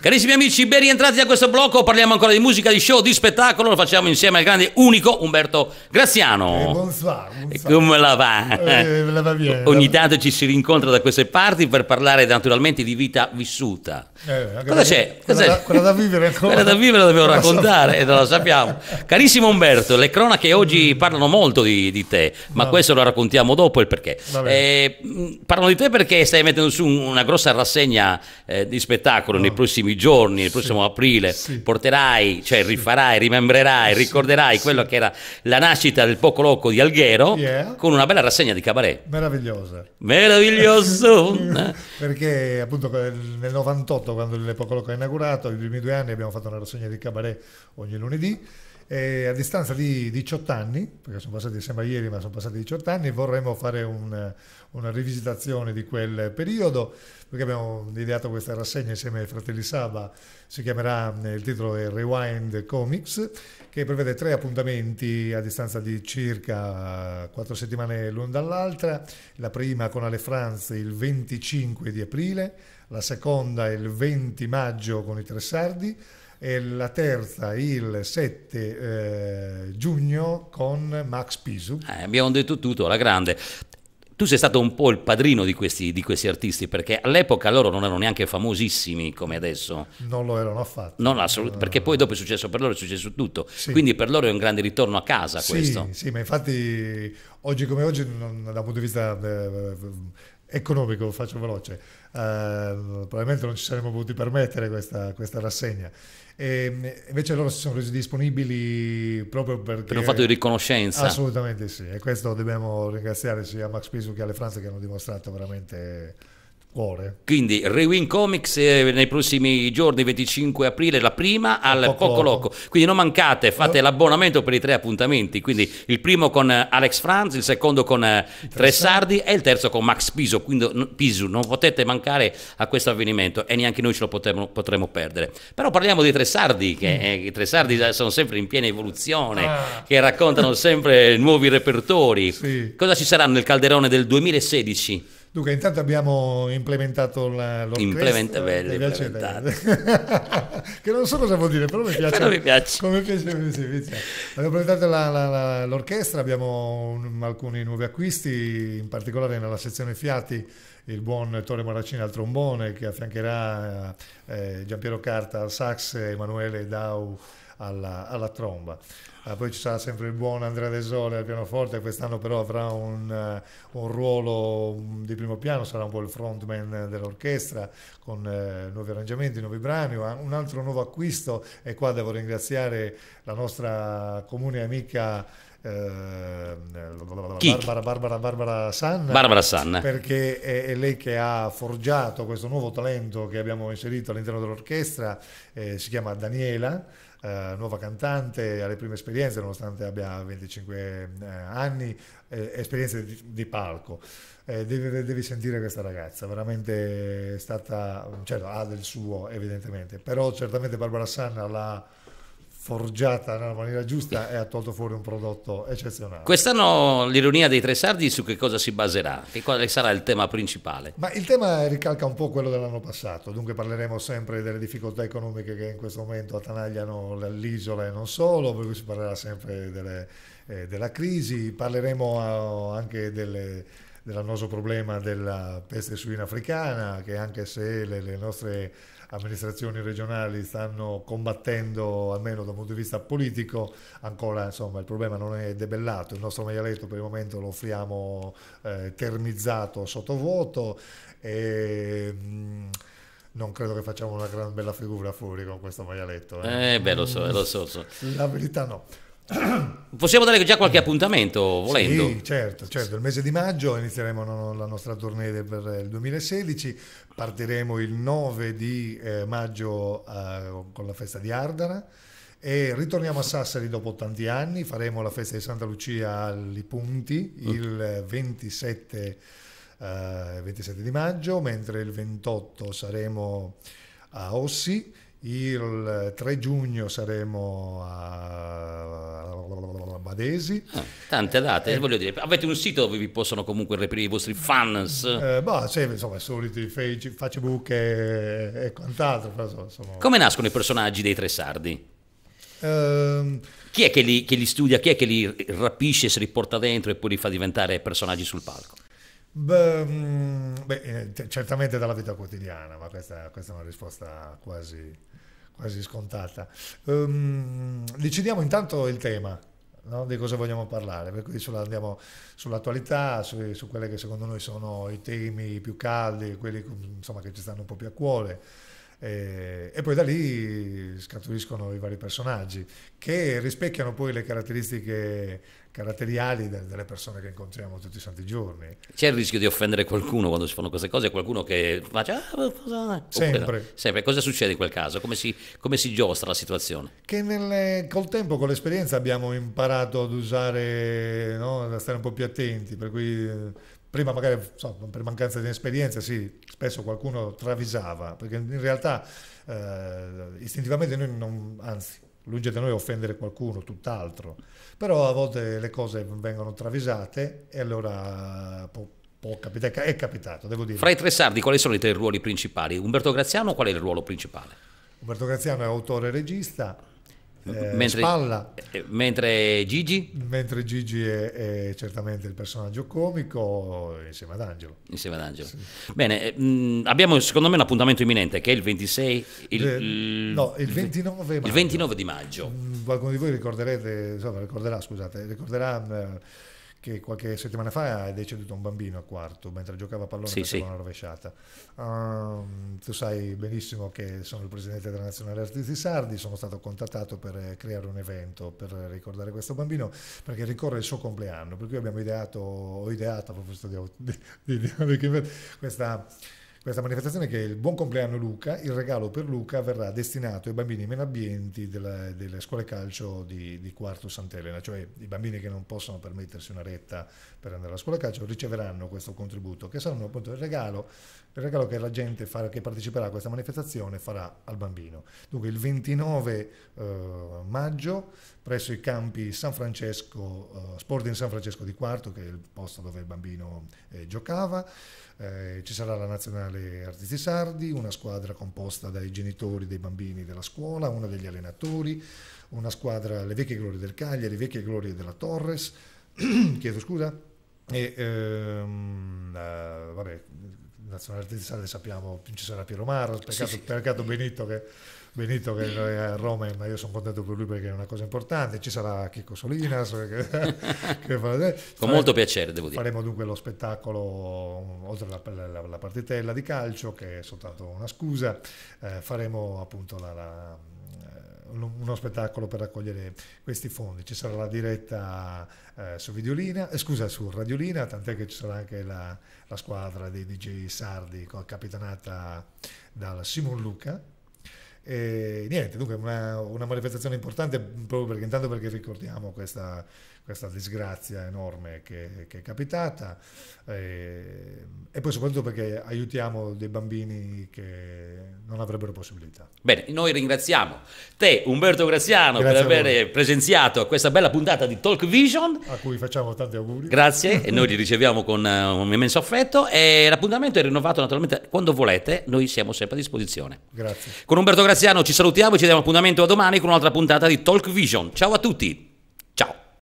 Carissimi amici, ben rientrati da questo blocco, parliamo ancora di musica, di show, di spettacolo, lo facciamo insieme al grande unico Umberto Graziano. Eh, Come la va? Eh, va bien, Ogni la... tanto ci si rincontra da queste parti per parlare naturalmente di vita vissuta. Eh, Cosa c'è? Quella, da, quella da vivere ancora. Quella da vivere la dobbiamo raccontare e non la sappiamo. Carissimo Umberto, le cronache oggi mm. parlano molto di, di te, ma no. questo lo raccontiamo dopo il perché. Eh, mm, parlano di te perché stai mettendo su una grossa rassegna eh, di spettacolo no. Mm. nei prossimi prossimi giorni, il prossimo sì, aprile, sì. porterai, cioè rifarai, rimembrerai, ricorderai quello che era la nascita del Poco Loco di Alghero yeah. con una bella rassegna di cabaret. Meravigliosa. Meraviglioso! Eh? Perché appunto nel 98, quando il Poco Loco è inaugurato, i primi due anni abbiamo fatto una rassegna di cabaret ogni lunedì e a distanza di 18 anni, perché sono passati, sembra ieri, ma sono passati 18 anni, vorremmo fare un, una rivisitazione di quel periodo, perché abbiamo ideato questa rassegna insieme ai fratelli Saba, si chiamerà, eh, il titolo è Rewind Comics, che prevede tre appuntamenti a distanza di circa eh, quattro settimane l'un dall'altra, la prima con Ale Franz il 25 di aprile, la seconda il 20 maggio con i Tre Sardi, e la terza il 7 eh, giugno con Max Pisu. Eh, abbiamo detto tutto, alla grande. Tu sei stato un po' il padrino di questi, di questi, artisti perché all'epoca loro non erano neanche famosissimi come adesso. Non lo erano affatto. Non assolut- perché poi dopo è successo per loro, è successo tutto. Sì. Quindi per loro è un grande ritorno a casa sì, questo. Sì, ma infatti oggi come oggi, dal punto di vista eh, economico, faccio veloce, uh, probabilmente non ci saremmo potuti permettere questa, questa rassegna. E ehm, invece loro si sono resi disponibili proprio perché... Per un fatto di riconoscenza. Assolutamente sì, e questo dobbiamo ringraziare sia a Max Pisu che alle Franze che hanno dimostrato veramente Cuore. Quindi Rewind Comics eh, nei prossimi giorni 25 aprile la prima al Poco, Poco Loco. Quindi non mancate, fate no. Eh? l'abbonamento per i tre appuntamenti, quindi il primo con eh, Alex Franz, il secondo con eh, Tre Sardi e il terzo con Max Piso, quindi Pisu, non potete mancare a questo avvenimento e neanche noi ce lo potremo, potremo perdere. Però parliamo di Tre Sardi, che mm. eh, i Tre Sardi sono sempre in piena evoluzione, ah. che raccontano sempre nuovi repertori. Sì. Cosa ci sarà nel calderone del 2016? Luca, intanto abbiamo implementato la, Implementa, bello, implementato. che non so cosa vuol dire, però mi piace. Però mi piace. Come piace, mi piace. Abbiamo implementato la, la, l'orchestra, abbiamo un, alcuni nuovi acquisti, in particolare nella sezione Fiati il buon Tore Moracini al trombone che affiancherà eh, eh, Giampiero Carta al sax e Emanuele Dau alla, alla tromba. Ah, poi ci sarà sempre il buon Andrea De Sole al pianoforte, quest'anno però avrà un, eh, un, ruolo mm, di primo piano, sarà un po' il frontman dell'orchestra con eh, nuovi arrangiamenti, nuovi brani. Un altro nuovo acquisto e qua devo ringraziare la nostra comune amica eh, Barbara, Barbara, Barbara, San, Barbara San, perché è, è, lei che ha forgiato questo nuovo talento che abbiamo inserito all'interno dell'orchestra, eh, si chiama Daniela. Uh, nuova cantante, ha le prime esperienze, nonostante abbia 25 uh, eh, anni, eh, esperienze di, di palco. Eh, devi, devi, sentire questa ragazza, veramente è stata, certo, ha del suo evidentemente, però certamente Barbara Sanna l'ha forgiata nella maniera giusta e ha tolto fuori un prodotto eccezionale. Quest'anno l'ironia dei tre sardi su che cosa si baserà? Che quale sarà il tema principale? Ma il tema ricalca un po' quello dell'anno passato, dunque parleremo sempre delle difficoltà economiche che in questo momento attanagliano l'isola e non solo, per cui si parlerà sempre delle, eh, della crisi, parleremo eh, anche delle dell'annoso problema della peste suina africana, che anche se le, le nostre amministrazioni regionali stanno combattendo, almeno dal punto di vista politico, ancora insomma, il problema non è debellato. Il nostro maialetto per il momento lo offriamo eh, ternizzato sotto vuoto e... Mh, mm, non credo che facciamo una gran bella figura fuori con questo maialetto. Eh, eh beh, lo so, lo so. so. La verità no. Possiamo dare già qualche appuntamento, volendo. Sì, certo, certo. Il mese di maggio inizieremo la nostra tournée per il 2016, partiremo il 9 di eh, maggio eh, con la festa di Ardara e ritorniamo a Sassari dopo tanti anni, faremo la festa di Santa Lucia agli punti mm. il 27, eh, 27 di maggio, mentre il 28 saremo a Ossi il 3 giugno saremo a Badesi. Ah, tante date, eh, voglio dire, avete un sito dove vi possono comunque reperire i vostri fans? Eh, boh, sì, insomma, soliti Facebook e, e quant'altro. Insomma. Come nascono i personaggi dei Tre Sardi? Um, chi è che li, che li studia, chi è che li rapisce, se li porta dentro e poi li fa diventare personaggi sul palco? Beh, mm, eh, certamente dalla vita quotidiana, ma questa, questa è una risposta quasi, quasi scontata. Um, decidiamo intanto il tema. No? di cosa vogliamo parlare, per cui sulla, andiamo sull'attualità, su, su quelli che secondo noi sono i temi più caldi, quelli mm, insomma, che ci stanno un po' più a cuore eh, e poi da lì scaturiscono i vari personaggi che rispecchiano poi le caratteristiche caratteriali delle persone che incontriamo tutti i santi giorni. C'è il rischio di offendere qualcuno quando si fanno queste cose, qualcuno che faccia... Ah, sempre. No, sempre. Cosa succede in quel caso? Come si, come si giostra la situazione? Che nel, col tempo, con l'esperienza abbiamo imparato ad usare, no? a stare un po' più attenti, per cui prima magari so, per mancanza di esperienza sì, spesso qualcuno travisava, perché in realtà eh, istintivamente noi non, anzi, lunge da noi offendere qualcuno, tutt'altro, però a volte le cose vengono travisate e allora può, può capitare, è capitato, devo dire. Fra i tre sardi quali sono i tre ruoli principali? Umberto Graziano qual è il ruolo principale? Umberto Graziano è autore e regista, eh, mentre, spalla. Eh, mentre Gigi? Mentre Gigi è, è, certamente il personaggio comico insieme ad Angelo. Insieme ad Angelo. Sì. Bene, mh, mm, abbiamo secondo me un appuntamento imminente che è il 26... Il, eh, no, il 29 maggio. Il 29 di maggio. Mm, qualcuno di voi ricorderete, insomma, ricorderà, scusate, ricorderà... Mh, eh, che qualche settimana fa è deceduto un bambino a quarto mentre giocava a pallone sì, sì. una rovesciata. Um, tu sai benissimo che sono il presidente della Nazionale Artisti Sardi, sono stato contattato per eh, creare un evento per ricordare questo bambino perché ricorre il suo compleanno, per cui abbiamo ideato, ho ideato a proposito di, di, di, di questa questa manifestazione che è il Buon compleanno Luca, il regalo per Luca verrà destinato ai bambini meno abbienti della, delle scuole calcio di, di Quarto Sant'Elena, cioè i bambini che non possono permettersi una retta per andare alla scuola calcio riceveranno questo contributo che saranno appunto il regalo il regalo che la gente farà, che parteciperà a questa manifestazione farà al bambino. Dunque il 29 eh, maggio presso i campi San Francesco, eh, Sporting San Francesco di Quarto, che è il posto dove il bambino eh, giocava, eh, ci sarà la Nazionale Artisti Sardi, una squadra composta dai genitori dei bambini della scuola, una degli allenatori, una squadra Le Vecchie Glorie del Cagliari, Vecchie Glorie della Torres, chiedo scusa, e ehm, eh, vabbè Nazionale Artigianale sappiamo, ci sarà Piero Marro, peccato, sì, sì. peccato Benito che... Benito che è a Roma, ma io sono contento per lui perché è una cosa importante. Ci sarà Chico Solinas. Che, che fare, Con molto piacere, devo dire. Faremo dunque lo spettacolo, oltre alla partitella di calcio, che è soltanto una scusa, eh, faremo appunto la, la uno spettacolo per raccogliere questi fondi. Ci sarà la diretta eh, su, Videolina, eh, scusa, su Radiolina, tant'è che ci sarà anche la, la scapadra dei DJ sardi capitanata dal Simon Luca e niente, dunque una, una, manifestazione importante proprio perché intanto perché ricordiamo questa, questa disgrazia enorme che, che è capitata e, ehm, e, poi soprattutto perché aiutiamo dei bambini che non avrebbero possibilità. Bene, noi ringraziamo te Umberto Graziano Grazie per aver presenziato questa bella puntata di Talk Vision. A cui facciamo tanti auguri. Grazie, e noi li riceviamo con eh, un immenso affetto e l'appuntamento è rinnovato naturalmente quando volete, noi siamo sempre a disposizione. Grazie. Con Umberto Graziano Graziano, ci salutiamo e ci diamo appuntamento a domani con un'altra puntata di Talk Vision. Ciao a tutti!